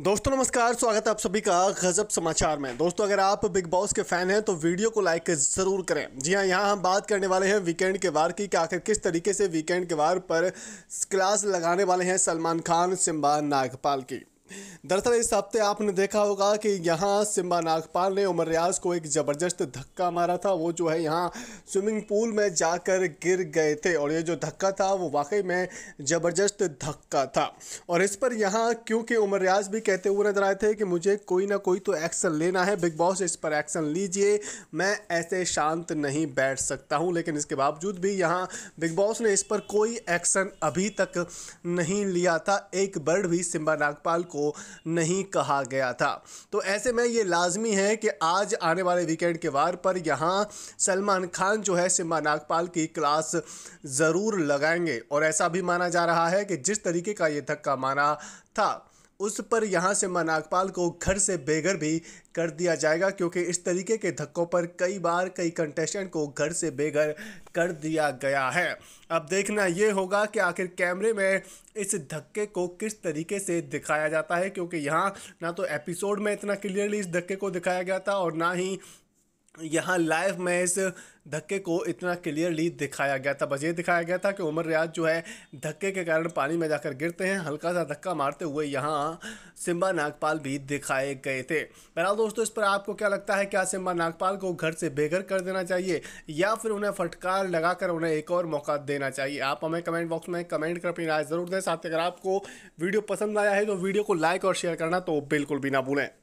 दोस्तों नमस्कार स्वागत है आप सभी का गजब समाचार में दोस्तों अगर आप बिग बॉस के फैन हैं तो वीडियो को लाइक ज़रूर करें जी हाँ यहाँ हम बात करने वाले हैं वीकेंड के वार की कि आखिर किस तरीके से वीकेंड के वार पर क्लास लगाने वाले हैं सलमान खान सिम्बा नागपाल की दरअसल इस हफ्ते आपने देखा होगा कि यहाँ सिम्बा नागपाल ने उमर रियाज को एक ज़बरदस्त धक्का मारा था वो जो है यहाँ स्विमिंग पूल में जाकर गिर गए थे और ये जो धक्का था वो वाकई में ज़बरदस्त धक्का था और इस पर यहाँ क्योंकि उमर रियाज भी कहते हुए नजर आए थे कि मुझे कोई ना कोई तो एक्शन लेना है बिग बॉस इस पर एक्शन लीजिए मैं ऐसे शांत नहीं बैठ सकता हूँ लेकिन इसके बावजूद भी यहाँ बिग बॉस ने इस पर कोई एक्शन अभी तक नहीं लिया था एक बर्ड भी सिम्बा नागपाल को नहीं कहा गया था तो ऐसे में ये लाजमी है कि आज आने वाले वीकेंड के वार पर यहाँ सलमान खान जो है सिम्मा नागपाल की क्लास ज़रूर लगाएंगे और ऐसा भी माना जा रहा है कि जिस तरीके का ये धक्का माना था उस पर यहां से मनाकपाल को घर से बेघर भी कर दिया जाएगा क्योंकि इस तरीके के धक्कों पर कई बार कई कंटेस्टेंट को घर से बेघर कर दिया गया है अब देखना ये होगा कि आखिर कैमरे में इस धक्के को किस तरीके से दिखाया जाता है क्योंकि यहाँ ना तो एपिसोड में इतना क्लियरली इस धक्के को दिखाया गया था और ना ही यहाँ लाइव में इस धक्के को इतना क्लियरली दिखाया गया था बस ये दिखाया गया था कि उमर रियाज जो है धक्के के कारण पानी में जाकर गिरते हैं हल्का सा धक्का मारते हुए यहाँ सिम्बा नागपाल भी दिखाए गए थे बहरहाल दोस्तों इस पर आपको क्या लगता है क्या सिम्बा नागपाल को घर से बेघर कर देना चाहिए या फिर उन्हें फटकार लगाकर उन्हें एक और मौका देना चाहिए आप हमें कमेंट बॉक्स में कमेंट कर अपनी राय ज़रूर दें साथ ही अगर आपको वीडियो पसंद आया है तो वीडियो को लाइक और शेयर करना तो बिल्कुल भी ना भूलें